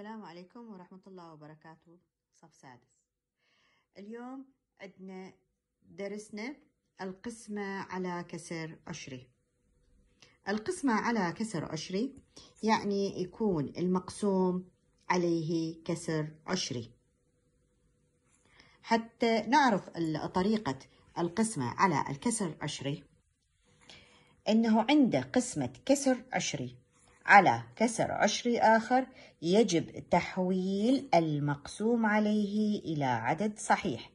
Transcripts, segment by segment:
السلام عليكم ورحمة الله وبركاته صف سادس اليوم عندنا درسنا القسمة على كسر عشري القسمة على كسر عشري يعني يكون المقسوم عليه كسر عشري حتى نعرف طريقة القسمة على الكسر عشري أنه عند قسمة كسر عشري على كسر عشري آخر يجب تحويل المقسوم عليه إلى عدد صحيح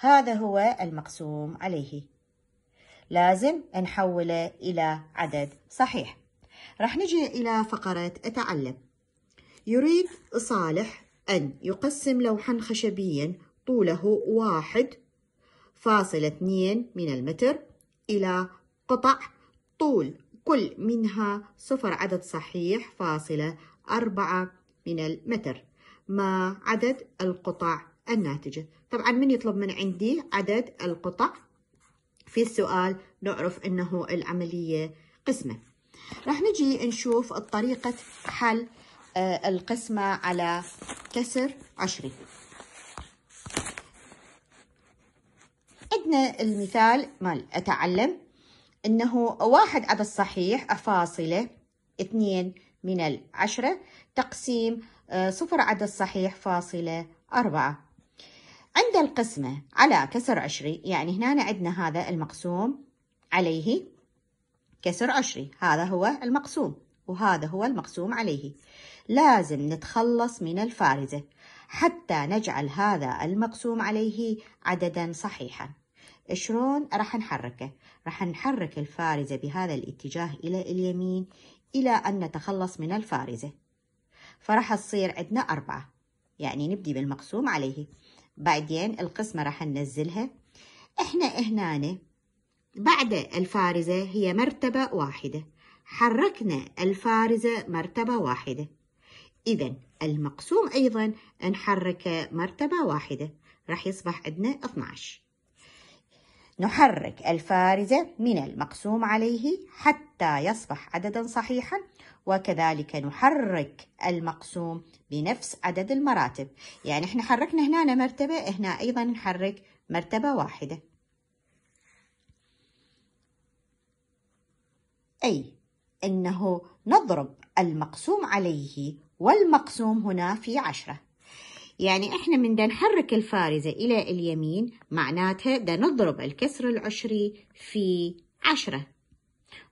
هذا هو المقسوم عليه لازم نحوله إلى عدد صحيح رح نجي إلى فقرة أتعلم يريد صالح أن يقسم لوحا خشبيا طوله واحد فاصل اثنين من المتر إلى قطع طول كل منها صفر عدد صحيح فاصلة أربعة من المتر ما عدد القطع الناتجة طبعا من يطلب من عندي عدد القطع في السؤال نعرف أنه العملية قسمة راح نجي نشوف الطريقة حل آه، القسمة على كسر عشري عندنا المثال مال أتعلم أنه واحد عدد صحيح فاصلة اثنين من العشرة تقسيم آه، صفر عدد صحيح فاصلة أربعة عند القسمة على كسر عشري يعني هنا عندنا هذا المقسوم عليه كسر عشري هذا هو المقسوم وهذا هو المقسوم عليه لازم نتخلص من الفارزة حتى نجعل هذا المقسوم عليه عددا صحيحا شلون راح نحركه راح نحرك الفارزة بهذا الاتجاه إلى اليمين إلى أن نتخلص من الفارزة فراح تصير عندنا أربعة يعني نبدي بالمقسوم عليه بعدين القسمة راح ننزلها احنا هنا بعد الفارزة هي مرتبة واحدة حركنا الفارزة مرتبة واحدة إذا المقسوم أيضا نحركه مرتبة واحدة راح يصبح عندنا 12 نحرك الفارزة من المقسوم عليه حتى يصبح عددا صحيحا وكذلك نحرك المقسوم بنفس عدد المراتب يعني احنا حركنا هنا مرتبة هنا أيضا نحرك مرتبة واحدة أي أنه نضرب المقسوم عليه والمقسوم هنا في عشرة يعني احنا من دا نحرك الفارزة إلى اليمين معناتها دا نضرب الكسر العشري في عشرة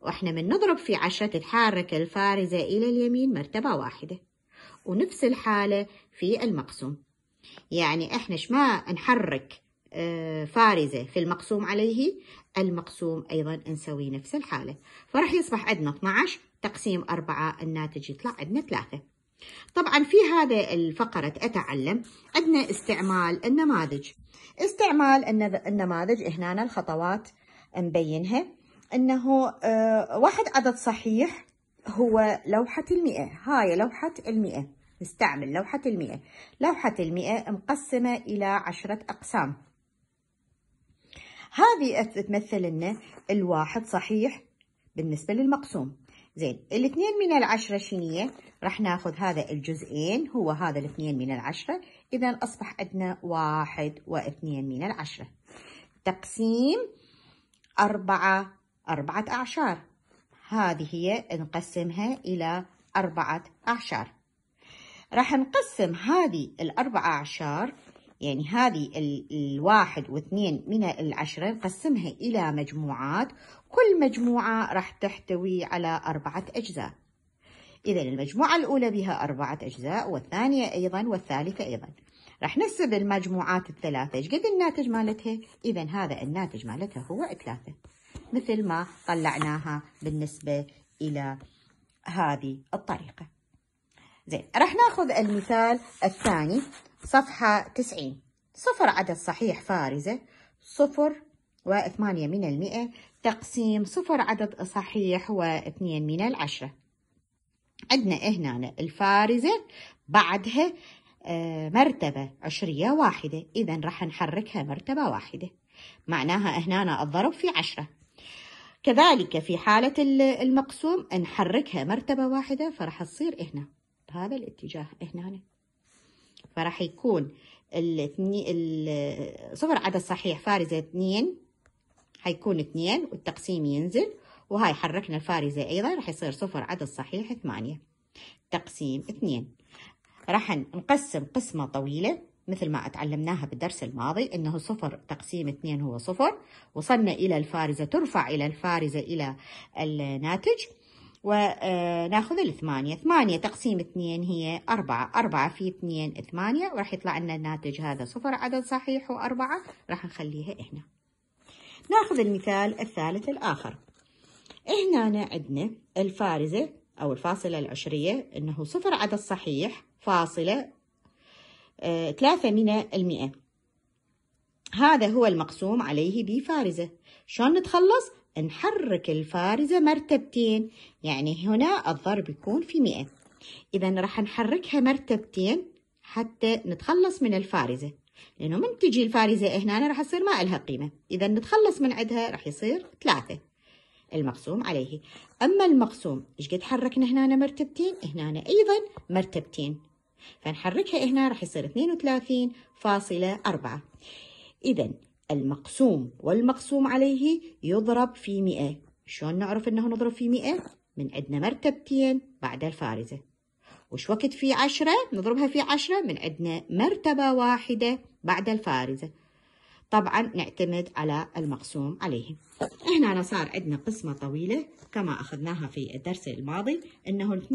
واحنا من نضرب في عشرة تتحرك الفارزة إلى اليمين مرتبة واحدة ونفس الحالة في المقسوم يعني احنا ما نحرك آه، فارزة في المقسوم عليه المقسوم أيضا نسوي نفس الحالة فرح يصبح عندنا 12 تقسيم 4 الناتج يطلع عندنا 3 طبعا في هذا الفقرة أتعلم عندنا استعمال النماذج استعمال النماذج هنا الخطوات مبينها أنه آه، واحد عدد صحيح هو لوحة المئة هاي لوحة المئة نستعمل لوحة المئة لوحة المئة مقسمة إلى عشرة أقسام هذه تمثل لنا الواحد صحيح بالنسبة للمقسوم زين الاثنين من العشرة شنية راح ناخذ هذا الجزئين هو هذا الاثنين من العشرة إذا أصبح عندنا واحد واثنين من العشرة تقسيم أربعة أربعة أعشار هذه هي نقسمها إلى أربعة أعشار راح نقسم هذه الأربعة أعشار يعني هذه الواحد واثنين من العشرة نقسمها إلى مجموعات كل مجموعة راح تحتوي على أربعة أجزاء إذا المجموعة الأولى بها أربعة أجزاء والثانية أيضا والثالثة أيضا راح نحسب المجموعات الثلاثة إيش قد الناتج مالتها إذا هذا الناتج مالتها هو ثلاثة مثل ما طلعناها بالنسبة إلى هذه الطريقة زين راح ناخذ المثال الثاني صفحة 90 صفر عدد صحيح فارزة صفر وثمانية من المئة تقسيم صفر عدد صحيح واثنين من العشرة عندنا هنا الفارزة بعدها آه، مرتبة عشرية واحدة إذا راح نحركها مرتبة واحدة معناها هنا الضرب في عشرة كذلك في حالة المقسوم نحركها مرتبة واحدة فرح تصير هنا بهذا الاتجاه هنا فراح يكون صفر عدد صحيح فارزة اثنين حيكون اثنين والتقسيم ينزل وهاي حركنا الفارزة أيضا راح يصير صفر عدد صحيح ثمانية تقسيم اثنين راح نقسم قسمة طويلة مثل ما أتعلمناها بالدرس الماضي أنه صفر تقسيم اثنين هو صفر وصلنا إلى الفارزة ترفع إلى الفارزة إلى الناتج وناخذ الثمانية ثمانية تقسيم اثنين هي أربعة أربعة في اثنين ثمانية وراح يطلع لنا الناتج هذا صفر عدد صحيح وأربعة راح نخليها هنا ناخذ المثال الثالث الآخر هنا عندنا الفارزة أو الفاصلة العشرية أنه صفر عدد صحيح فاصلة آه، ثلاثة من المئة هذا هو المقسوم عليه بفارزة شلون نتخلص نحرك الفارزة مرتبتين يعني هنا الضرب يكون في مئة إذا راح نحركها مرتبتين حتى نتخلص من الفارزة لأنه من تجي الفارزة هنا راح يصير ما إلها قيمة إذا نتخلص من عندها راح يصير ثلاثة المقسوم عليه أما المقسوم إيش قد حركنا هنا مرتبتين هنا أيضا مرتبتين فنحركها هنا راح يصير وثلاثين فاصلة أربعة إذا المقسوم والمقسوم عليه يضرب في مئة شلون نعرف انه نضرب في مئة من عندنا مرتبتين بعد الفارزة وش وقت في عشرة نضربها في عشرة من عندنا مرتبة واحدة بعد الفارزة طبعا نعتمد على المقسوم عليه هنا أنا صار عندنا قسمة طويلة كما أخذناها في الدرس الماضي أنه 32.4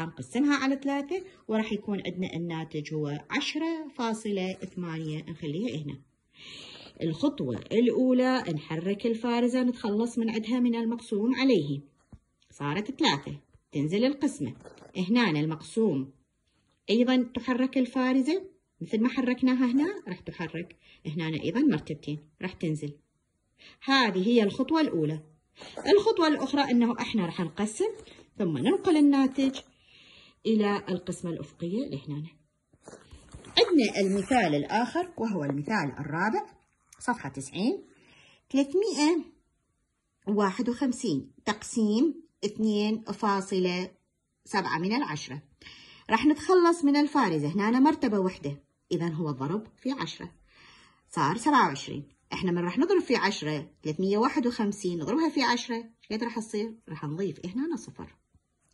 نقسمها على 3 وراح يكون عندنا الناتج هو 10.8 نخليها هنا الخطوة الأولى نحرك الفارزة نتخلص من عدها من المقسوم عليه صارت ثلاثة تنزل القسمة هنا المقسوم أيضا تحرك الفارزة مثل ما حركناها هنا راح تحرك هنا أيضا مرتبتين راح تنزل هذه هي الخطوة الأولى الخطوة الأخرى أنه إحنا راح نقسم ثم ننقل الناتج إلى القسمة الأفقية لهنا عندنا المثال الآخر وهو المثال الرابع صفحة 90 351 تقسيم 2.7 من العشرة راح نتخلص من الفارزة هنا مرتبة واحدة إذا هو ضرب في عشرة صار 27 احنا من راح نضرب في واحد 351 نضربها في عشرة ايش راح تصير راح نضيف هنا صفر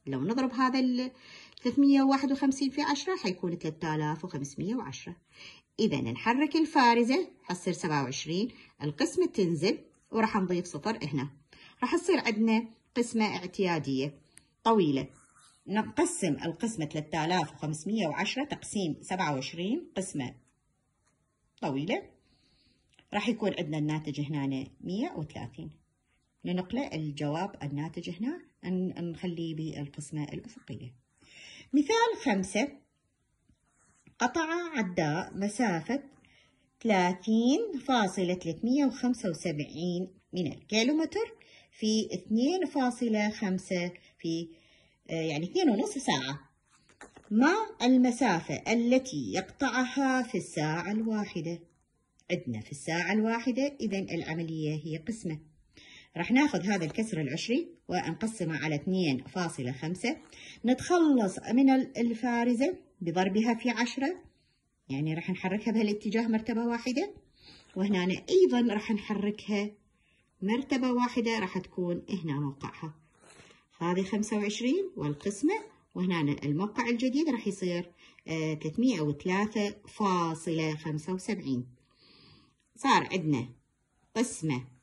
لو نضرب هذا ال 351 في 10 حيكون 3510 إذا نحرك الفارزة حصير 27 القسمة تنزل وراح نضيف صفر هنا راح تصير عندنا قسمة اعتيادية طويلة نقسم القسمة 3510 تقسيم 27 قسمة طويلة راح يكون عندنا الناتج هنا 130 لنقله الجواب الناتج هنا نخليه بالقسمة الأفقية مثال خمسة قطع عداء مسافة 30.375 من الكيلومتر في 2.5 في آه، يعني 2.5 ساعة ما المسافة التي يقطعها في الساعة الواحدة؟ عندنا في الساعة الواحدة إذا العملية هي قسمة رح ناخذ هذا الكسر العشري ونقسمه على 2.5 نتخلص من الفارزة بضربها في عشرة يعني رح نحركها بهالاتجاه مرتبة واحدة وهنا أيضا رح نحركها مرتبة واحدة راح تكون هنا موقعها هذه 25 والقسمة وهنا الموقع الجديد راح يصير 303.75 آه، صار عندنا قسمة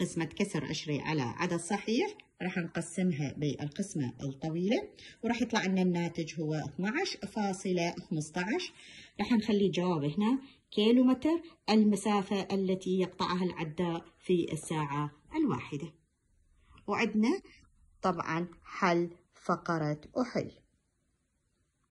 قسمة كسر أشري على عدد صحيح راح نقسمها بالقسمة الطويلة وراح يطلع لنا الناتج هو 12.15 راح نخلي الجواب هنا كيلو متر المسافة التي يقطعها العداء في الساعة الواحدة وعندنا طبعا حل فقرة أحل